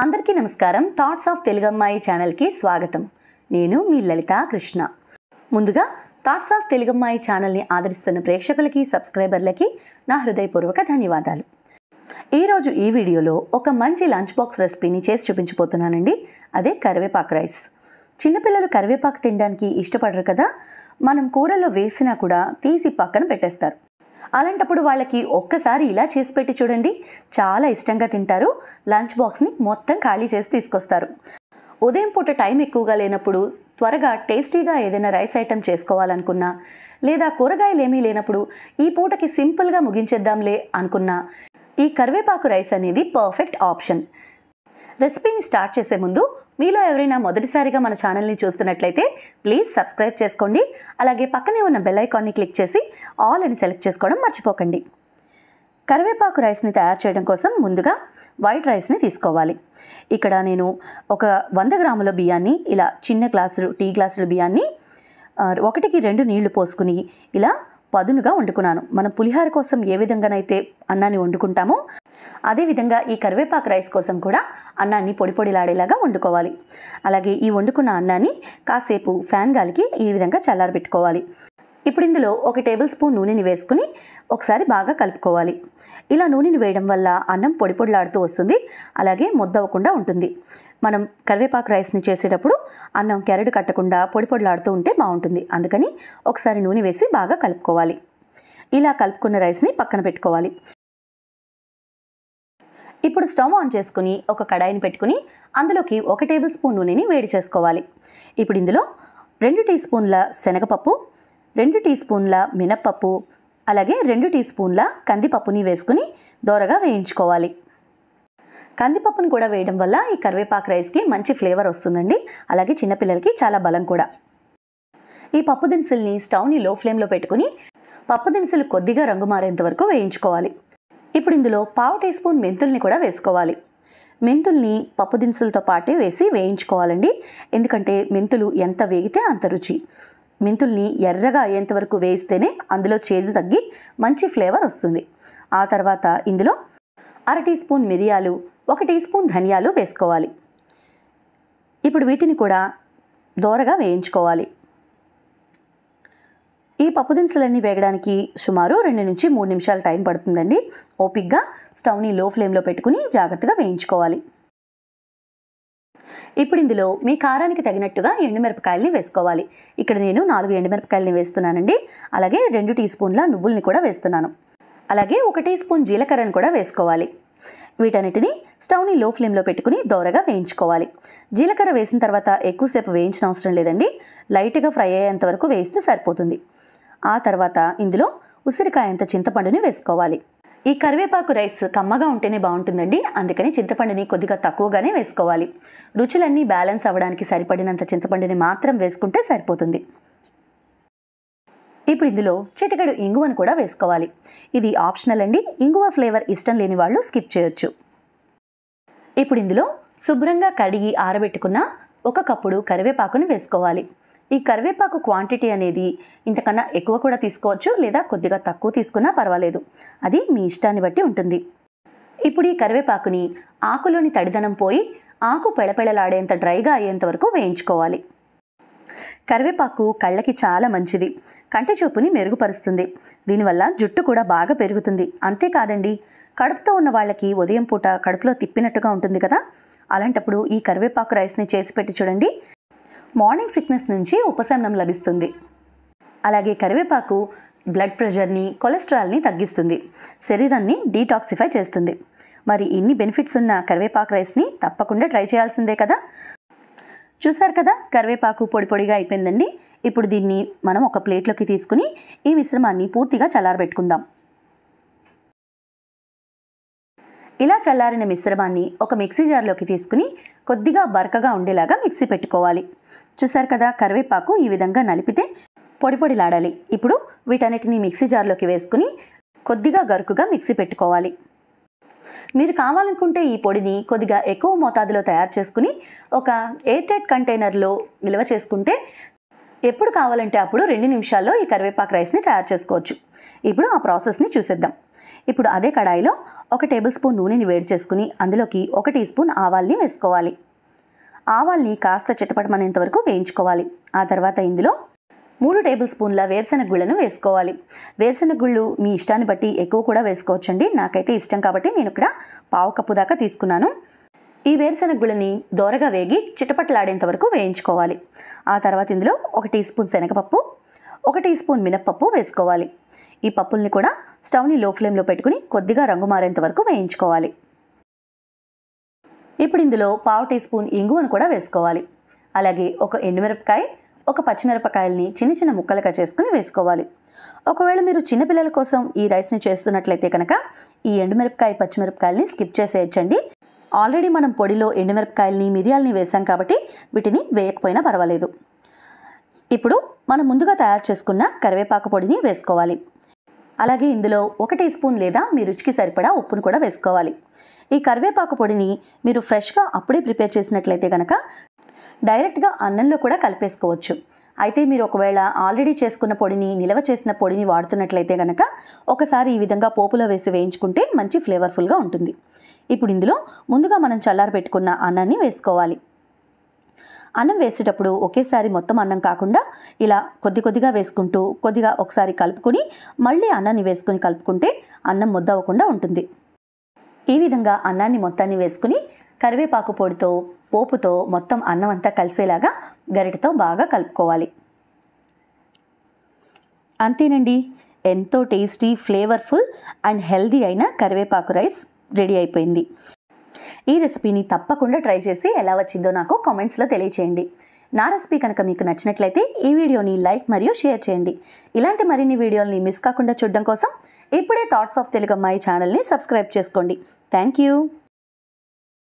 అందరికీ నమస్కారం thoughts of తెలుగమ్మాయి ఛానల్కి స్వాగతం నేను మీ లలిత కృష్ణ ముందుగా థాట్స్ ఆఫ్ తెలుగు అమ్మాయి ఛానల్ని ఆదరిస్తున్న ప్రేక్షకులకి సబ్స్క్రైబర్లకి నా హృదయపూర్వక ధన్యవాదాలు ఈరోజు ఈ వీడియోలో ఒక మంచి లంచ్ బాక్స్ రెసిపీని చేసి చూపించబోతున్నానండి అదే కరివేపాకు రైస్ చిన్నపిల్లలు కరివేపాకు తినడానికి ఇష్టపడరు కదా మనం కూరలో వేసినా కూడా తీసి పక్కన పెట్టేస్తారు అలాంటప్పుడు వాళ్ళకి ఒక్కసారి ఇలా చేసి పెట్టి చూడండి చాలా ఇష్టంగా తింటారు లంచ్ బాక్స్ని మొత్తం ఖాళీ చేసి తీసుకొస్తారు ఉదయం పూట టైం ఎక్కువగా లేనప్పుడు త్వరగా టేస్టీగా ఏదైనా రైస్ ఐటెం చేసుకోవాలనుకున్నా లేదా కూరగాయలు ఏమీ లేనప్పుడు ఈ పూటకి సింపుల్గా ముగించేద్దాంలే అనుకున్నా ఈ కరివేపాకు రైస్ అనేది పర్ఫెక్ట్ ఆప్షన్ రెసిపీని స్టార్ట్ చేసే ముందు మీలో ఎవరైనా మొదటిసారిగా మన ఛానల్ని చూస్తున్నట్లయితే ప్లీజ్ సబ్స్క్రైబ్ చేసుకోండి అలాగే పక్కనే ఉన్న బెల్ ఐకాన్ని క్లిక్ చేసి ఆల్ అని సెలెక్ట్ చేసుకోవడం మర్చిపోకండి కరివేపాకు రైస్ని తయారు చేయడం కోసం ముందుగా వైట్ రైస్ని తీసుకోవాలి ఇక్కడ నేను ఒక వంద గ్రాముల బియ్యాన్ని ఇలా చిన్న గ్లాసులు టీ గ్లాసులు బియ్యాన్ని ఒకటికి రెండు నీళ్లు పోసుకుని ఇలా పదునుగా వండుకున్నాను మనం పులిహార కోసం ఏ విధంగానైతే అన్నాన్ని వండుకుంటామో అదేవిధంగా ఈ కరివేపాకు రైస్ కోసం కూడా అన్నాన్ని పొడి పొడిలాడేలాగా వండుకోవాలి అలాగే ఈ వండుకున్న అన్నాన్ని కాసేపు ఫ్యాన్ గాలికి ఈ విధంగా చల్లారబెట్టుకోవాలి ఇప్పుడు ఇందులో ఒక టేబుల్ స్పూన్ నూనెని వేసుకుని ఒకసారి బాగా కలుపుకోవాలి ఇలా నూనెని వేయడం వల్ల అన్నం పొడి పొడిలాడుతూ వస్తుంది అలాగే ముద్దవ్వకుండా ఉంటుంది మనం కరివేపాకు రైస్ని చేసేటప్పుడు అన్నం కెరడు కట్టకుండా పొడి పొడిలాడుతూ ఉంటే బాగుంటుంది అందుకని ఒకసారి నూనె వేసి బాగా కలుపుకోవాలి ఇలా కలుపుకున్న రైస్ని పక్కన పెట్టుకోవాలి ఇప్పుడు స్టవ్ ఆన్ చేసుకుని ఒక కడాయిని పెట్టుకుని అందులోకి ఒక టేబుల్ స్పూన్ నూనెని వేడి చేసుకోవాలి ఇప్పుడు ఇందులో రెండు టీ స్పూన్ల శనగపప్పు రెండు టీ స్పూన్ల మినప్పప్పు అలాగే రెండు టీ స్పూన్ల కందిపప్పుని వేసుకుని దోరగా వేయించుకోవాలి కందిపప్పును కూడా వేయడం వల్ల ఈ కరివేపాకు రైస్కి మంచి ఫ్లేవర్ వస్తుందండి అలాగే చిన్నపిల్లలకి చాలా బలం కూడా ఈ పప్పు దినుసుల్ని స్టవ్ని లో ఫ్లేమ్లో పెట్టుకుని పప్పు దినుసులు కొద్దిగా రంగు మారేంత వరకు వేయించుకోవాలి ఇప్పుడు ఇందులో పావు టీ స్పూన్ మెంతుల్ని కూడా వేసుకోవాలి మెంతుల్ని పప్పు దినుసులతో పాటే వేసి వేయించుకోవాలండి ఎందుకంటే మెంతులు ఎంత వేగితే అంత రుచి మెంతుల్ని ఎర్రగా అయ్యేంతవరకు వేయిస్తేనే అందులో చేదు తగ్గి మంచి ఫ్లేవర్ వస్తుంది ఆ తర్వాత ఇందులో అర టీ స్పూన్ మిరియాలు ఒక టీ స్పూన్ ధనియాలు వేసుకోవాలి ఇప్పుడు వీటిని కూడా దోరగా వేయించుకోవాలి ఈ పప్పు దినుసులన్నీ వేగడానికి సుమారు రెండు నుంచి మూడు నిమిషాలు టైం పడుతుందండి ఓపిక్గా స్టవ్ని లో ఫ్లేమ్లో పెట్టుకుని జాగ్రత్తగా వేయించుకోవాలి ఇప్పుడు ఇందులో మీ కారానికి తగినట్టుగా ఎండుమిరపకాయలని వేసుకోవాలి ఇక్కడ నేను నాలుగు ఎండుమిరపకాయలని వేస్తున్నానండి అలాగే రెండు టీ స్పూన్ల నువ్వుల్ని కూడా వేస్తున్నాను అలాగే ఒక టీ స్పూన్ జీలకర్రను కూడా వేసుకోవాలి వీటన్నిటిని స్టవ్ని లో ఫ్లేమ్లో పెట్టుకుని దోరగా వేయించుకోవాలి జీలకర్ర వేసిన తర్వాత ఎక్కువసేపు వేయించిన అవసరం లేదండి లైట్గా ఫ్రై అయ్యేంత వరకు వేస్తే సరిపోతుంది ఆ తర్వాత ఇందులో ఉసిరికాయంత చింతపండుని వేసుకోవాలి ఈ కరివేపాకు రైస్ కమ్మగా ఉంటేనే బాగుంటుందండి అందుకని చింతపండుని కొద్దిగా తక్కువగానే వేసుకోవాలి రుచులన్నీ బ్యాలెన్స్ అవ్వడానికి సరిపడినంత చింతపండుని మాత్రం వేసుకుంటే సరిపోతుంది ఇప్పుడు ఇందులో చిటికెడు ఇంగువను కూడా వేసుకోవాలి ఇది ఆప్షనల్ అండి ఇంగువ ఫ్లేవర్ ఇష్టం లేని వాళ్ళు స్కిప్ చేయొచ్చు ఇప్పుడు ఇందులో శుభ్రంగా కడిగి ఆరబెట్టుకున్న ఒక కప్పుడు కరివేపాకుని వేసుకోవాలి ఈ కరివేపాకు క్వాంటిటీ అనేది ఇంతకన్నా ఎక్కువ కూడా తీసుకోవచ్చు లేదా కొద్దిగా తక్కువ తీసుకున్నా పర్వాలేదు అది మీ ఇష్టాన్ని బట్టి ఉంటుంది ఇప్పుడు ఈ కరివేపాకుని ఆకులోని తడిదనం పోయి ఆకు పెళపెళలాడేంత డ్రైగా అయ్యేంత వరకు వేయించుకోవాలి కరివేపాకు కళ్ళకి చాలా మంచిది కంటి చూపుని మెరుగుపరుస్తుంది దీనివల్ల జుట్టు కూడా బాగా పెరుగుతుంది అంతేకాదండి కడుపుతో ఉన్న వాళ్ళకి ఉదయం పూట కడుపులో తిప్పినట్టుగా ఉంటుంది కదా అలాంటప్పుడు ఈ కరివేపాకు రైస్ని చేసి పెట్టి చూడండి మార్నింగ్ సిక్నెస్ నుంచి ఉపశమనం లభిస్తుంది అలాగే కరివేపాకు బ్లడ్ ప్రెషర్ని కొలెస్ట్రాల్ని తగ్గిస్తుంది శరీరాన్ని డీటాక్సిఫై చేస్తుంది మరి ఇన్ని బెనిఫిట్స్ ఉన్న కరివేపాకు రైస్ని తప్పకుండా ట్రై చేయాల్సిందే కదా చూసారు కదా కరివేపాకు పొడి పొడిగా అయిపోయిందండి ఇప్పుడు దీన్ని మనం ఒక ప్లేట్లోకి తీసుకుని ఈ మిశ్రమాన్ని పూర్తిగా చల్లారబెట్టుకుందాం ఇలా చల్లారిన మిశ్రమాన్ని ఒక మిక్సీ జార్లోకి తీసుకుని కొద్దిగా బరకగా ఉండేలాగా మిక్సీ పెట్టుకోవాలి చూసారు కదా కరివేపాకు ఈ విధంగా నలిపితే పొడి పొడిలాడాలి ఇప్పుడు వీటన్నిటిని మిక్సీ జార్లోకి వేసుకుని కొద్దిగా గరుకుగా మిక్సీ పెట్టుకోవాలి మీరు కావాలనుకుంటే ఈ పొడిని కొద్దిగా ఎక్కువ మోతాదులో తయారు చేసుకుని ఒక ఎయిర్ టైట్ కంటైనర్లో నిల్వ చేసుకుంటే ఎప్పుడు కావాలంటే అప్పుడు రెండు నిమిషాల్లో ఈ కరివేపాకు రైస్ని తయారు చేసుకోవచ్చు ఇప్పుడు ఆ ప్రాసెస్ని చూసేద్దాం ఇప్పుడు అదే కడాయిలో ఒక టేబుల్ స్పూన్ నూనెని వేడి చేసుకుని అందులోకి ఒక టీ స్పూన్ ఆవాల్ని వేసుకోవాలి ఆవాల్ని కాస్త చిట్టపడమనేంత వరకు వేయించుకోవాలి ఆ తర్వాత ఇందులో మూడు టేబుల్ స్పూన్ల వేరుశెనగ గుళ్ళను వేసుకోవాలి వేరుశెనగ గుళ్ళు మీ ఇష్టాన్ని బట్టి ఎక్కువ కూడా వేసుకోవచ్చండి నాకైతే ఇష్టం కాబట్టి నేను ఇక్కడ పావు కప్పు దాకా తీసుకున్నాను ఈ వేరుశెనగ గుళ్ళని దోరగా వేగి చిటపట్లాడేంత వరకు వేయించుకోవాలి ఆ తర్వాత ఇందులో ఒక టీ స్పూన్ శనగపప్పు ఒక టీ స్పూన్ మినప్పప్పు వేసుకోవాలి ఈ పప్పుల్ని కూడా స్టవ్ని లో ఫ్లేమ్లో పెట్టుకుని కొద్దిగా రంగు మారేంత వరకు వేయించుకోవాలి ఇప్పుడు ఇందులో పావు టీ స్పూన్ ఇంగువను కూడా వేసుకోవాలి అలాగే ఒక ఎండుమిరపకాయ ఒక పచ్చిమిరపకాయల్ని చిన్న చిన్న ముక్కలుగా చేసుకుని వేసుకోవాలి ఒకవేళ మీరు చిన్నపిల్లల కోసం ఈ రైస్ని చేస్తున్నట్లయితే కనుక ఈ ఎండుమిరపకాయ పచ్చిమిరపకాయల్ని స్కిప్ చేసేయచ్చండి ఆల్రెడీ మనం పొడిలో ఎండుమిరపకాయల్ని మిరియాలని వేసాం కాబట్టి వీటిని వేయకపోయినా పర్వాలేదు ఇప్పుడు మనం ముందుగా తయారు చేసుకున్న కరివేపాకు పొడిని వేసుకోవాలి అలాగే ఇందులో ఒక టీ స్పూన్ లేదా మీ రుచికి సరిపడా ఉప్పును కూడా వేసుకోవాలి ఈ కరివేపాకు పొడిని మీరు ఫ్రెష్గా అప్పుడే ప్రిపేర్ చేసినట్లయితే కనుక డైరెక్ట్గా అన్నంలో కూడా కలిపేసుకోవచ్చు అయితే మీరు ఒకవేళ ఆల్రెడీ చేసుకున్న పొడిని నిల్వ చేసిన పొడిని వాడుతున్నట్లయితే కనుక ఒకసారి ఈ విధంగా పోపులో వేసి వేయించుకుంటే మంచి ఫ్లేవర్ఫుల్గా ఉంటుంది ఇప్పుడు ఇందులో ముందుగా మనం చల్లారబెట్టుకున్న అన్నాన్ని వేసుకోవాలి అన్నం వేసేటప్పుడు ఒకేసారి మొత్తం అన్నం కాకుండా ఇలా కొద్ది కొద్దిగా వేసుకుంటూ కొద్దిగా ఒకసారి కలుపుకుని మళ్ళీ అన్నాన్ని వేసుకుని కలుపుకుంటే అన్నం ముద్ద అవ్వకుండా ఉంటుంది ఈ విధంగా అన్నాన్ని మొత్తాన్ని వేసుకుని కరివేపాకు పొడితో పోపుతో మొత్తం అన్నం అంతా కలిసేలాగా గరిటతో బాగా కలుపుకోవాలి అంతేనండి ఎంతో టేస్టీ ఫ్లేవర్ఫుల్ అండ్ హెల్దీ అయిన కరివేపాకు రైస్ రెడీ అయిపోయింది ఈ రెసిపీని తప్పకుండా ట్రై చేసి ఎలా వచ్చిందో నాకు కామెంట్స్లో తెలియచేయండి నా రెసిపీ కనుక మీకు నచ్చినట్లయితే ఈ వీడియోని లైక్ మరియు షేర్ చేయండి ఇలాంటి మరిన్ని వీడియోల్ని మిస్ కాకుండా చూడడం కోసం ఇప్పుడే థాట్స్ ఆఫ్ తెలుగు అమ్మాయి ఛానల్ని సబ్స్క్రైబ్ చేసుకోండి థ్యాంక్ యూ